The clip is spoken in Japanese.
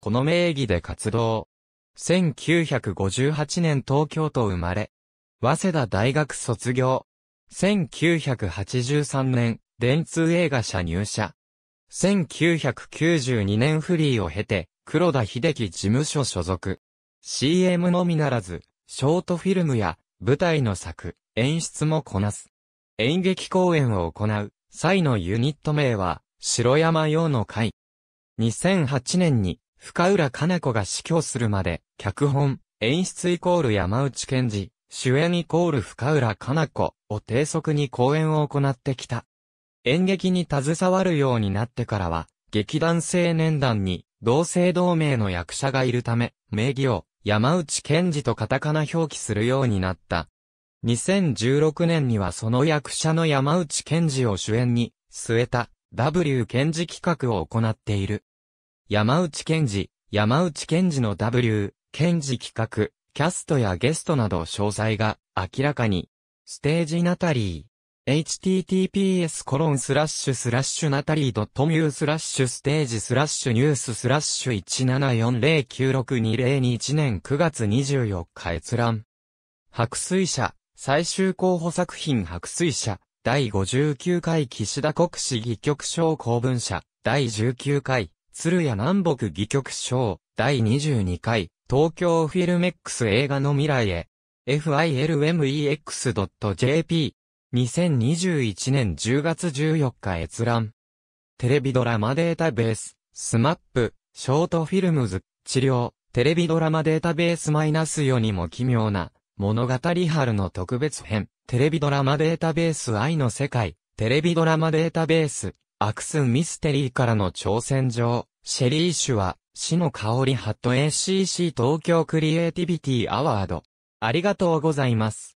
この名義で活動。1958年東京都生まれ。早稲田大学卒業。1983年、電通映画社入社。1992年フリーを経て、黒田秀樹事務所所属。CM のみならず、ショートフィルムや舞台の作、演出もこなす。演劇公演を行う際のユニット名は、白山用の会。2008年に深浦かな子が死去するまで、脚本、演出イコール山内健二、主演イコール深浦かな子を低速に公演を行ってきた。演劇に携わるようになってからは、劇団青年団に同姓同名の役者がいるため、名義を山内健二とカタカナ表記するようになった。2016年にはその役者の山内健二を主演に、据えた W 健二企画を行っている。山内健二、山内健二の W、健二企画、キャストやゲストなど詳細が明らかに。ステージナタリー。https コロンスラッシュスラッシュナタリー .mu スラッシュステージスラッシュニューススラッシュ174096201年9月24日閲覧。白水社、最終候補作品白水社、第59回岸田国史議局賞公文社、第19回、鶴屋南北戯曲賞、第22回、東京フィルメックス映画の未来へ、filmex.jp、2021年10月14日閲覧。テレビドラマデータベース、スマップ、ショートフィルムズ、治療、テレビドラマデータベースマイナス世にも奇妙な、物語春の特別編、テレビドラマデータベース愛の世界、テレビドラマデータベース、アクスンミステリーからの挑戦状、シェリーシュは、死の香りハット ACC 東京クリエイティビティアワード。ありがとうございます。